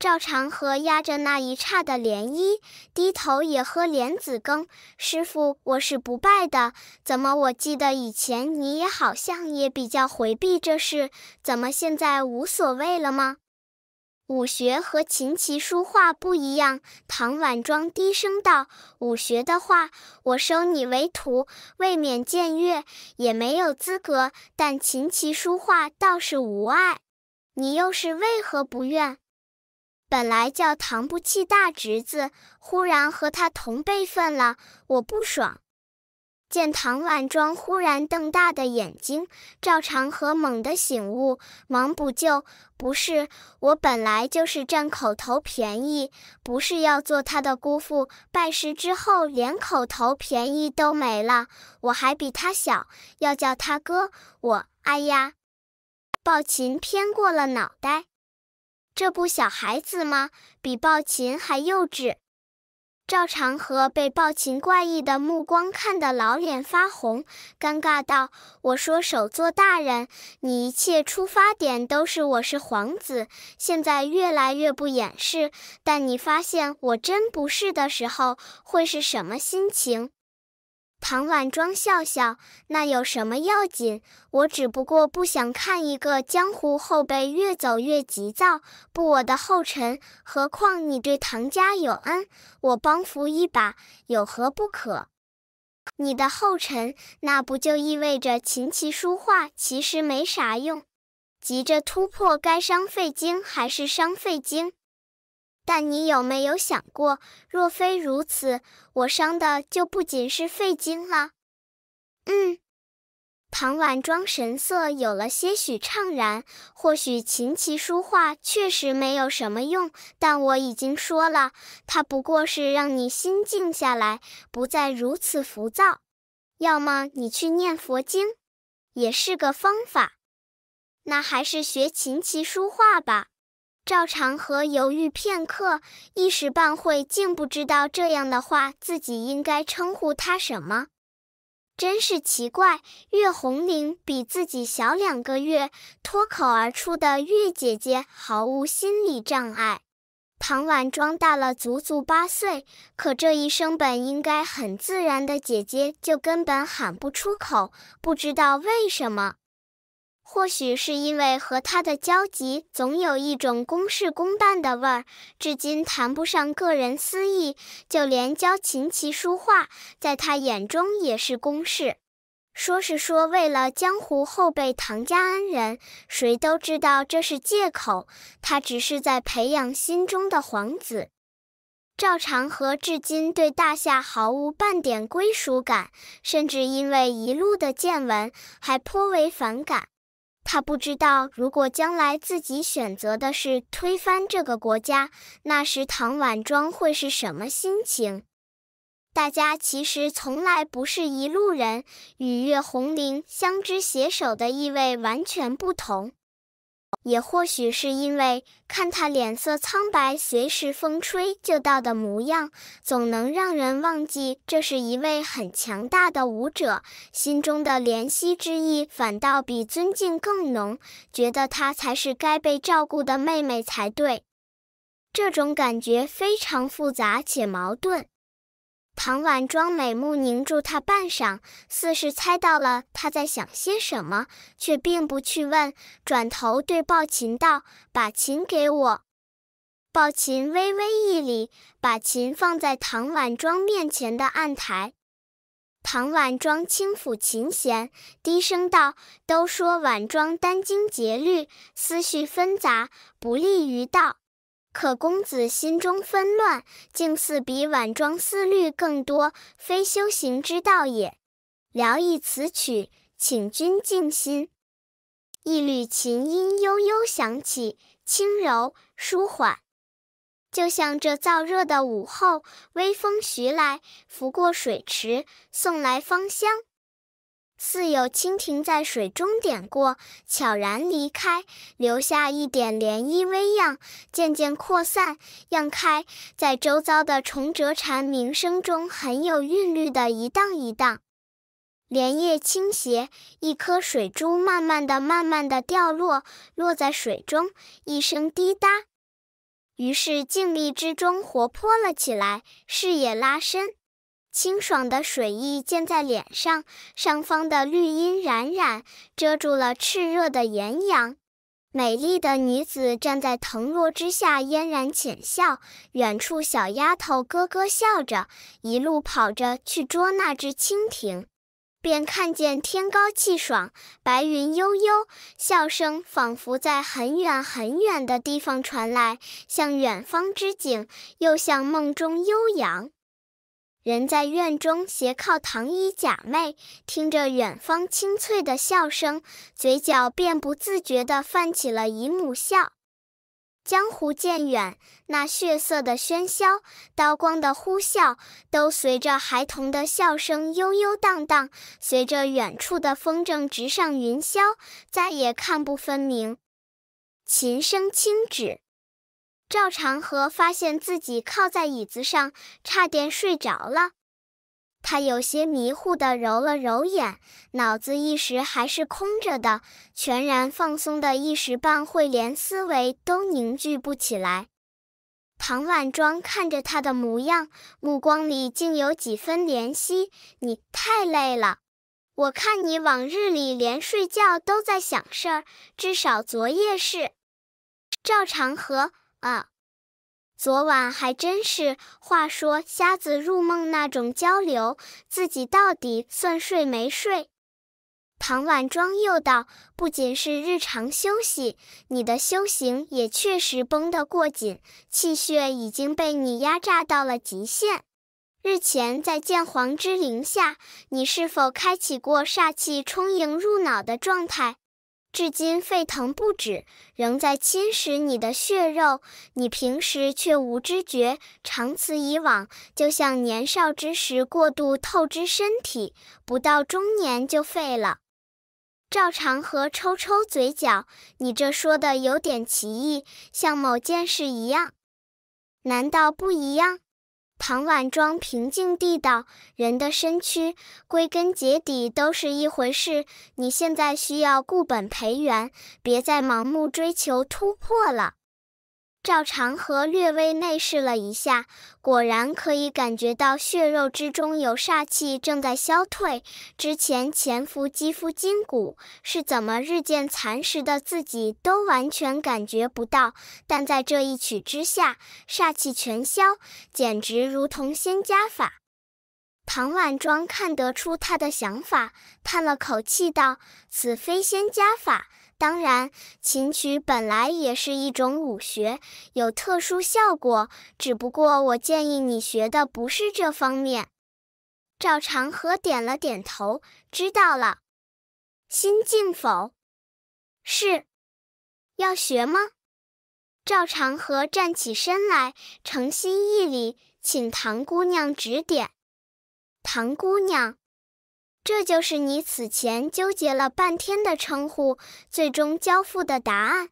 赵长河压着那一刹的涟漪，低头也喝莲子羹。师傅，我是不拜的。怎么？我记得以前你也好像也比较回避这事，怎么现在无所谓了吗？武学和琴棋书画不一样。唐婉庄低声道：“武学的话，我收你为徒未免僭越，也没有资格。但琴棋书画倒是无碍。你又是为何不愿？”本来叫唐不弃大侄子，忽然和他同辈分了，我不爽。见唐婉庄忽然瞪大的眼睛，赵长河猛地醒悟，忙补救：“不是，我本来就是占口头便宜，不是要做他的姑父。拜师之后，连口头便宜都没了。我还比他小，要叫他哥。我……哎呀！”抱琴偏过了脑袋。这不小孩子吗？比暴秦还幼稚。赵长河被暴秦怪异的目光看得老脸发红，尴尬道：“我说首座大人，你一切出发点都是我是皇子，现在越来越不掩饰。但你发现我真不是的时候，会是什么心情？”唐婉庄笑笑，那有什么要紧？我只不过不想看一个江湖后辈越走越急躁，步我的后尘。何况你对唐家有恩，我帮扶一把，有何不可？你的后尘，那不就意味着琴棋书画其实没啥用？急着突破，该伤肺经还是伤肺经？但你有没有想过，若非如此，我伤的就不仅是肺经了。嗯，唐婉庄神色有了些许怅然。或许琴棋书画确实没有什么用，但我已经说了，它不过是让你心静下来，不再如此浮躁。要么你去念佛经，也是个方法。那还是学琴棋书画吧。赵长河犹豫片刻，一时半会竟不知道这样的话自己应该称呼她什么，真是奇怪。岳红玲比自己小两个月，脱口而出的“岳姐姐”毫无心理障碍。唐婉装大了足足八岁，可这一声本应该很自然的“姐姐”，就根本喊不出口，不知道为什么。或许是因为和他的交集总有一种公事公办的味儿，至今谈不上个人私意，就连教琴棋书画，在他眼中也是公事。说是说为了江湖后辈唐家恩人，谁都知道这是借口。他只是在培养心中的皇子。赵长河至今对大夏毫无半点归属感，甚至因为一路的见闻还颇为反感。他不知道，如果将来自己选择的是推翻这个国家，那时唐婉庄会是什么心情？大家其实从来不是一路人，与岳红玲相知携手的意味完全不同。也或许是因为看他脸色苍白、随时风吹就到的模样，总能让人忘记这是一位很强大的武者，心中的怜惜之意反倒比尊敬更浓，觉得她才是该被照顾的妹妹才对。这种感觉非常复杂且矛盾。唐婉庄美目凝住他半晌，似是猜到了他在想些什么，却并不去问，转头对抱琴道：“把琴给我。”抱琴微微一礼，把琴放在唐婉庄面前的案台。唐婉庄轻抚琴弦，低声道：“都说婉庄殚精竭虑，思绪纷杂，不利于道。”可公子心中纷乱，竟似比晚装思虑更多，非修行之道也。聊一词曲，请君静心。一缕琴音悠悠响起，轻柔舒缓，就像这燥热的午后，微风徐来，拂过水池，送来芳香。似有蜻蜓在水中点过，悄然离开，留下一点涟漪微漾，渐渐扩散、漾开，在周遭的虫折蝉鸣声中，很有韵律的一荡一荡。莲叶倾斜，一颗水珠慢慢的、慢慢的掉落，落在水中，一声滴答。于是静谧之中活泼了起来，视野拉伸。清爽的水意溅在脸上，上方的绿荫冉冉遮住了炽热的炎阳。美丽的女子站在藤萝之下，嫣然浅笑。远处小丫头咯咯笑着，一路跑着去捉那只蜻蜓，便看见天高气爽，白云悠悠，笑声仿佛在很远很远的地方传来，像远方之景，又像梦中悠扬。人在院中斜靠堂衣假寐，听着远方清脆的笑声，嘴角便不自觉地泛起了姨母笑。江湖渐远，那血色的喧嚣、刀光的呼啸，都随着孩童的笑声悠悠荡荡，随着远处的风筝直上云霄，再也看不分明。琴声轻止。赵长河发现自己靠在椅子上，差点睡着了。他有些迷糊地揉了揉眼，脑子一时还是空着的，全然放松的一时半会连思维都凝聚不起来。唐婉庄看着他的模样，目光里竟有几分怜惜：“你太累了，我看你往日里连睡觉都在想事儿，至少昨夜是。”赵长河。啊，昨晚还真是。话说瞎子入梦那种交流，自己到底算睡没睡？唐婉庄又道：不仅是日常休息，你的修行也确实绷得过紧，气血已经被你压榨到了极限。日前在剑皇之灵下，你是否开启过煞气充盈入脑的状态？至今沸腾不止，仍在侵蚀你的血肉。你平时却无知觉，长此以往，就像年少之时过度透支身体，不到中年就废了。赵长河抽抽嘴角，你这说的有点奇异，像某件事一样，难道不一样？唐婉庄平静地道：“人的身躯，归根结底都是一回事。你现在需要固本培元，别再盲目追求突破了。”赵长河略微内视了一下，果然可以感觉到血肉之中有煞气正在消退。之前潜伏肌肤筋骨，是怎么日渐蚕食的自己都完全感觉不到，但在这一曲之下，煞气全消，简直如同仙家法。唐婉庄看得出他的想法，叹了口气道：“此非仙家法。”当然，琴曲本来也是一种武学，有特殊效果。只不过，我建议你学的不是这方面。赵长河点了点头，知道了。心静否？是。要学吗？赵长河站起身来，诚心义礼，请唐姑娘指点。唐姑娘。这就是你此前纠结了半天的称呼，最终交付的答案。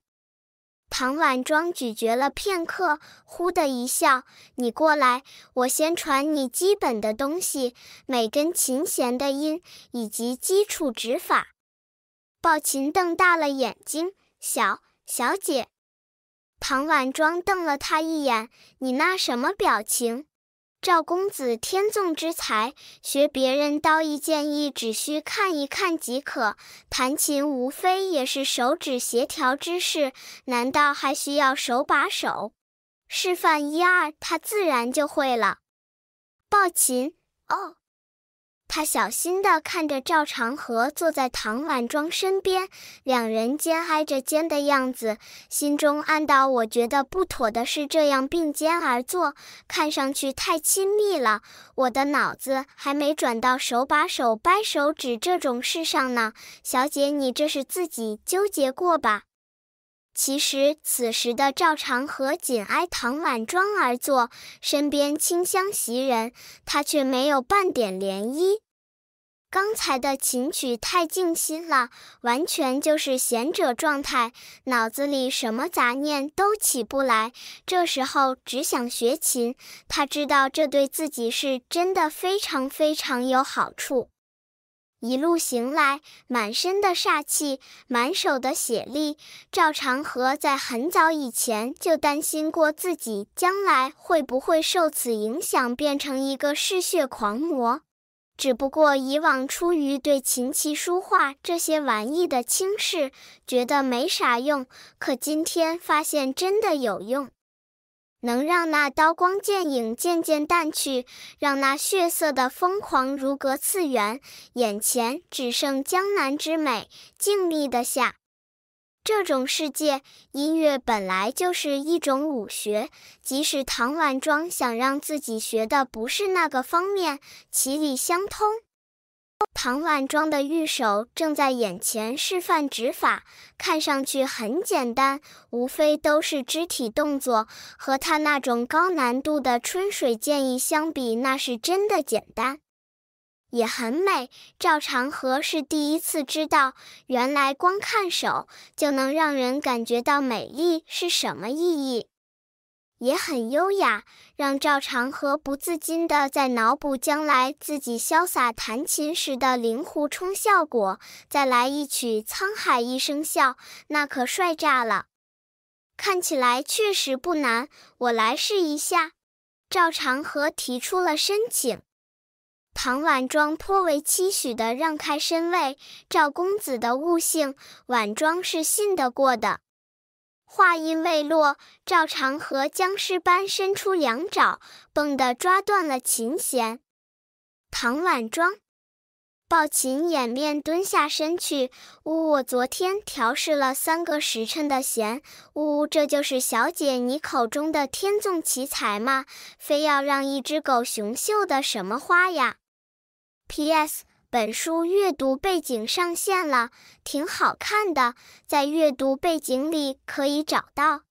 唐婉庄咀嚼了片刻，忽的一笑：“你过来，我先传你基本的东西，每根琴弦的音，以及基础指法。”抱琴瞪大了眼睛：“小小姐。”唐婉庄瞪了他一眼：“你那什么表情？”赵公子天纵之才，学别人刀艺剑艺只需看一看即可。弹琴无非也是手指协调之事，难道还需要手把手示范一二？他自然就会了。抱琴哦。他小心地看着赵长河坐在唐婉庄身边，两人肩挨着肩的样子，心中暗道：“我觉得不妥的是这样并肩而坐，看上去太亲密了。我的脑子还没转到手把手掰手指这种事上呢。”小姐，你这是自己纠结过吧？其实此时的赵长河紧挨唐婉庄而坐，身边清香袭人，他却没有半点涟漪。刚才的琴曲太静心了，完全就是闲者状态，脑子里什么杂念都起不来。这时候只想学琴，他知道这对自己是真的非常非常有好处。一路行来，满身的煞气，满手的血力。赵长河在很早以前就担心过，自己将来会不会受此影响，变成一个嗜血狂魔。只不过以往出于对琴棋书画这些玩意的轻视，觉得没啥用。可今天发现真的有用，能让那刀光剑影渐渐淡去，让那血色的疯狂如隔次元，眼前只剩江南之美，静谧的下。这种世界，音乐本来就是一种武学。即使唐婉庄想让自己学的不是那个方面，其理相通。唐婉庄的玉手正在眼前示范指法，看上去很简单，无非都是肢体动作。和他那种高难度的春水剑意相比，那是真的简单。也很美，赵长河是第一次知道，原来光看手就能让人感觉到美丽是什么意义。也很优雅，让赵长河不自禁地在脑补将来自己潇洒弹琴时的《令狐冲》效果，再来一曲《沧海一声笑》，那可帅炸了。看起来确实不难，我来试一下。赵长河提出了申请。唐婉庄颇为期许的让开身位，赵公子的悟性，婉庄是信得过的。话音未落，赵长河僵尸般伸出两爪，蹦的抓断了琴弦。唐婉庄抱琴掩面蹲下身去，呜，我昨天调试了三个时辰的弦，呜，这就是小姐你口中的天纵奇才吗？非要让一只狗熊绣的什么花呀？P.S. 本书阅读背景上线了，挺好看的，在阅读背景里可以找到。